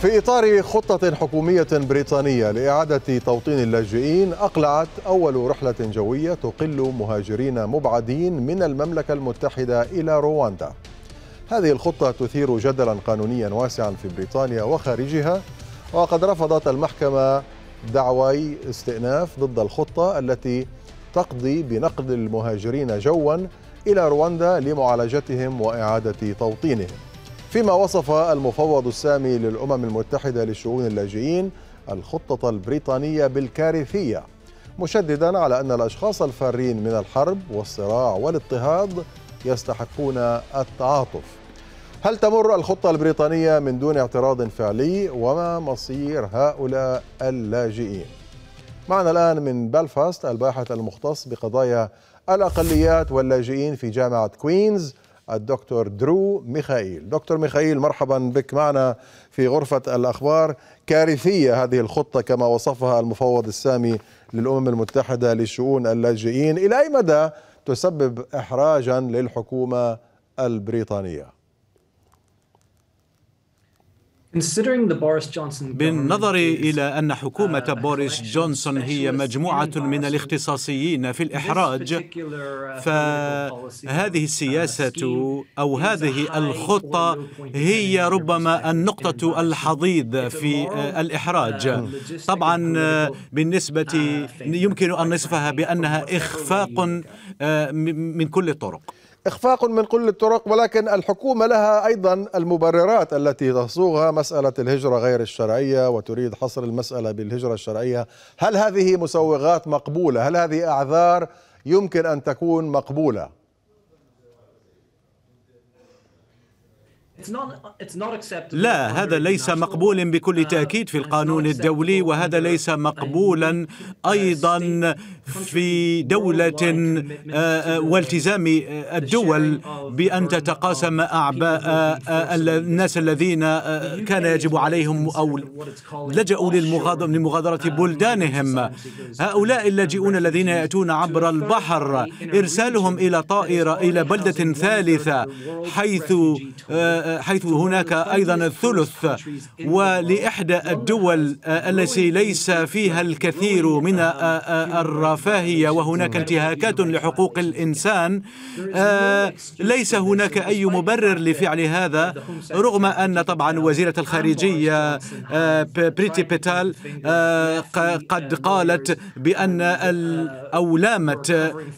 في إطار خطة حكومية بريطانية لإعادة توطين اللاجئين أقلعت أول رحلة جوية تقل مهاجرين مبعدين من المملكة المتحدة إلى رواندا هذه الخطة تثير جدلا قانونيا واسعا في بريطانيا وخارجها وقد رفضت المحكمة دعوي استئناف ضد الخطة التي تقضي بنقل المهاجرين جوا إلى رواندا لمعالجتهم وإعادة توطينهم فيما وصف المفوض السامي للأمم المتحدة لشؤون اللاجئين الخطة البريطانية بالكارثية مشددا على أن الأشخاص الفارين من الحرب والصراع والاضطهاد يستحقون التعاطف هل تمر الخطة البريطانية من دون اعتراض فعلي وما مصير هؤلاء اللاجئين؟ معنا الآن من بلفاست الباحث المختص بقضايا الأقليات واللاجئين في جامعة كوينز الدكتور درو ميخائيل دكتور ميخائيل مرحبا بك معنا في غرفة الأخبار كارثية هذه الخطة كما وصفها المفوض السامي للأمم المتحدة لشؤون اللاجئين إلى أي مدى تسبب إحراجا للحكومة البريطانية بالنظر إلى أن uh, حكومة بوريس جونسون هي مجموعة من الاختصاصيين في الإحراج uh, فهذه uh, السياسة أو هذه الخطة هي ربما النقطة الحضيض في الإحراج طبعا بالنسبة يمكن أن نصفها بأنها إخفاق من كل الطرق إخفاق من كل الطرق ولكن الحكومة لها أيضا المبررات التي تصوغها مسألة الهجرة غير الشرعية وتريد حصر المسألة بالهجرة الشرعية هل هذه مسوغات مقبولة؟ هل هذه أعذار يمكن أن تكون مقبولة؟ لا هذا ليس مقبول بكل تاكيد في القانون الدولي وهذا ليس مقبولا ايضا في دولة آه، آه، والتزام آه، الدول بأن تتقاسم أعباء الناس الذين كان يجب عليهم أو لجأوا لمغادرة بلدانهم هؤلاء اللاجئون الذين يأتون عبر البحر إرسالهم إلى طائرة إلى بلدة ثالثة حيث حيث هناك أيضا الثلث ولإحدى الدول التي ليس فيها الكثير من الرفاه رفاهية وهناك انتهاكات لحقوق الإنسان آه، ليس هناك أي مبرر لفعل هذا رغم أن طبعا وزيرة الخارجية آه، بريتي بيتال آه، قد قالت بأن أو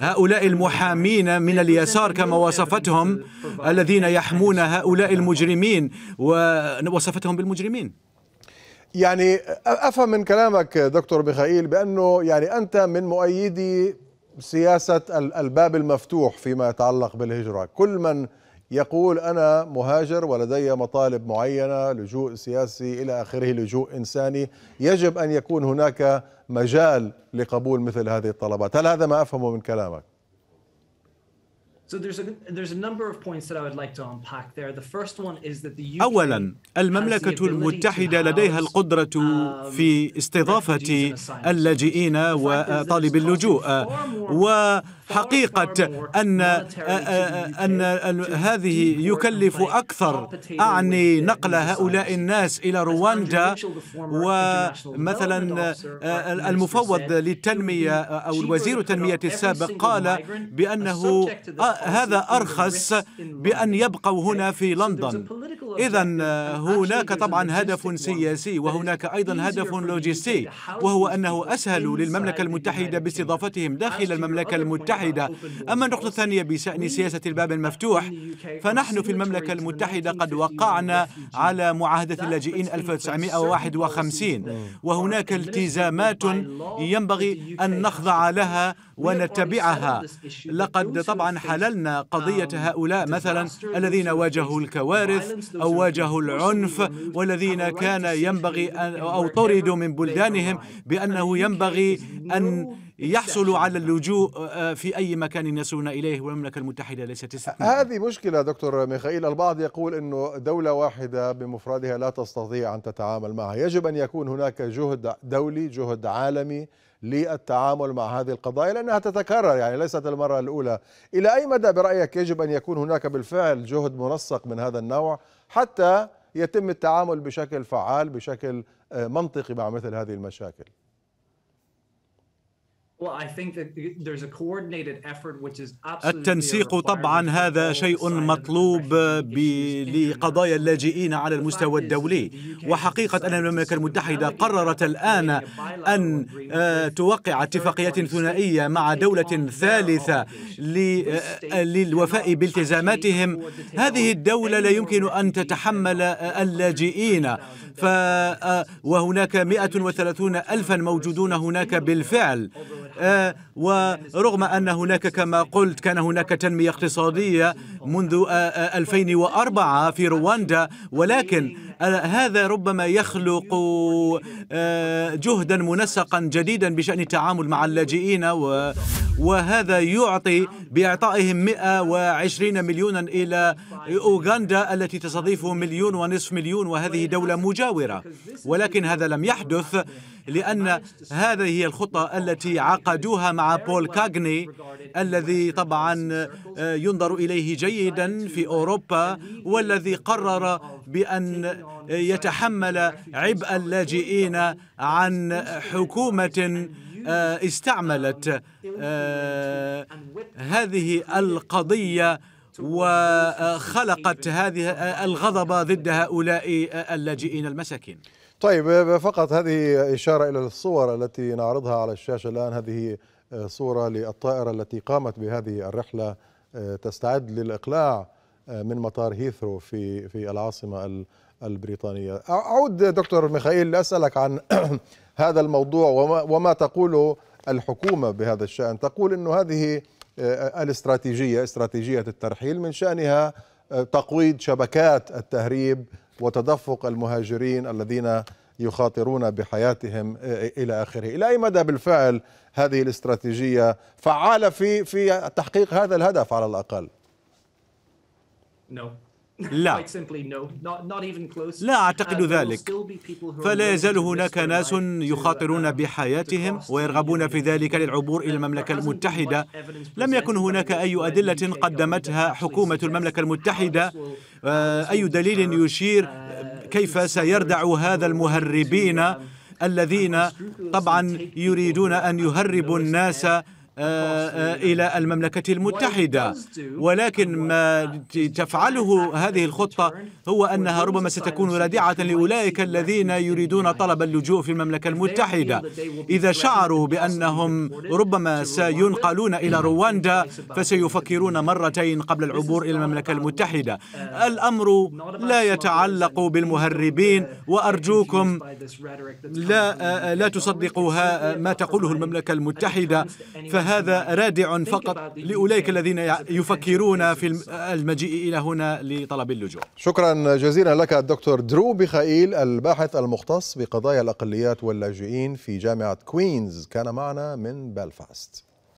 هؤلاء المحامين من اليسار كما وصفتهم الذين يحمون هؤلاء المجرمين ووصفتهم بالمجرمين يعني افهم من كلامك دكتور ميخائيل بانه يعني انت من مؤيدي سياسه الباب المفتوح فيما يتعلق بالهجره، كل من يقول انا مهاجر ولدي مطالب معينه، لجوء سياسي الى اخره، لجوء انساني، يجب ان يكون هناك مجال لقبول مثل هذه الطلبات، هل هذا ما افهمه من كلامك؟ So there's a, there's a number of points that I would like to unpack there. The first one is that the UK أولا المملكة المتحدة لديها القدرة في استضافة اللاجئين وطالب اللجوء و حقيقة أن آه، آه، أن هذه يكلف أكثر أعني نقل هؤلاء الناس إلى رواندا ومثلا آه، المفوض للتنمية أو الوزير التنمية السابق قال بأنه هذا أرخص بأن يبقوا هنا في لندن إذا آه، آه، هناك طبعا هدف سياسي وهناك أيضا هدف لوجستي وهو أنه أسهل للمملكة المتحدة باستضافتهم داخل المملكة المتحدة أما النقطة الثانية بشأن سياسة الباب المفتوح فنحن في المملكة المتحدة قد وقعنا على معاهدة اللاجئين 1951 وهناك التزامات ينبغي أن نخضع لها ونتبعها لقد طبعا حللنا قضية um, هؤلاء مثلا الذين واجهوا الكوارث أو واجهوا العنف والذين كان ينبغي أن أو طردوا من بلدانهم بأنه ينبغي أن يحصلوا على اللجوء آه، في أي مكان يصلون إليه والمملكة المتحدة ليست استثناء هذه مشكلة دكتور ميخائيل البعض يقول أنه دولة واحدة بمفردها لا تستطيع أن تتعامل معها يجب أن يكون هناك جهد دولي جهد عالمي للتعامل مع هذه القضايا لأنها تتكرر يعني ليست المرة الأولى إلى أي مدى برأيك يجب أن يكون هناك بالفعل جهد منسق من هذا النوع حتى يتم التعامل بشكل فعال بشكل آه، منطقي مع مثل هذه المشاكل التنسيق طبعا هذا شيء مطلوب لقضايا اللاجئين على المستوى الدولي وحقيقة أن المملكة المتحدة قررت الآن أن آه، توقع اتفاقيات ثنائية مع دولة ثالثة آه، للوفاء بالتزاماتهم هذه الدولة لا يمكن أن تتحمل آه، اللاجئين ف وهناك 130 ألفا موجودون هناك بالفعل آه، ورغم أن هناك كما قلت كان هناك تنمية اقتصادية منذ 2004 آه، آه، في رواندا ولكن هذا ربما يخلق آه، جهدا منسقا جديدا بشأن التعامل مع اللاجئين و وهذا يعطي بإعطائهم 120 مليونا إلى أوغندا التي تستضيف مليون ونصف مليون وهذه دولة مجاورة ولكن هذا لم يحدث لأن هذه هي الخطة التي عقدوها مع بول كاغني الذي طبعا آه، ينظر إليه جيدا في أوروبا والذي قرر بأن يتحمل عبء اللاجئين عن حكومة آه، استعملت آه، هذه القضية وخلقت هذه آه، الغضب ضد هؤلاء اللاجئين المساكين طيب فقط هذه إشارة إلى الصور التي نعرضها على الشاشة الآن هذه صورة للطائرة التي قامت بهذه الرحلة تستعد للإقلاع من مطار هيثرو في في العاصمة البريطانية أعود دكتور ميخائيل لأسألك عن هذا الموضوع وما, وما تقوله الحكومة بهذا الشأن تقول أن هذه آه، الاستراتيجية استراتيجية الترحيل من شأنها آه، تقويض شبكات التهريب وتدفق المهاجرين الذين يخاطرون بحياتهم آه، الى اخره، الى اي مدى بالفعل هذه الاستراتيجيه فعاله في في تحقيق هذا الهدف على الاقل؟ No. لا لا أعتقد uh, ذلك فلا يزال هناك ناس uh, يخاطرون بحياتهم ويرغبون في ذلك للعبور إلى المملكة المتحدة لم يكن هناك أي أدلة قدمتها حكومة المملكة المتحدة آه، uh, أي دليل يشير كيف سيردع هذا المهربين الذين طبعا يريدون أن يهربوا الناس آه، آه، إلى المملكة المتحدة ولكن ما تفعله هذه الخطة هو أنها ربما ستكون رادعة لأولئك الذين يريدون طلب اللجوء في المملكة المتحدة إذا شعروا بأنهم ربما سينقلون إلى رواندا فسيفكرون مرتين قبل العبور إلى المملكة المتحدة uh, الأمر لا يتعلق بالمهربين وأرجوكم لا, آه، لا تصدقوا ما تقوله المملكة المتحدة فهي فهذا رادع فقط لأولئك الذين يفكرون في المجيء إلى هنا لطلب اللجوء شكرا جزيلا لك الدكتور درو بخائيل الباحث المختص بقضايا الأقليات واللاجئين في جامعة كوينز كان معنا من بلفاست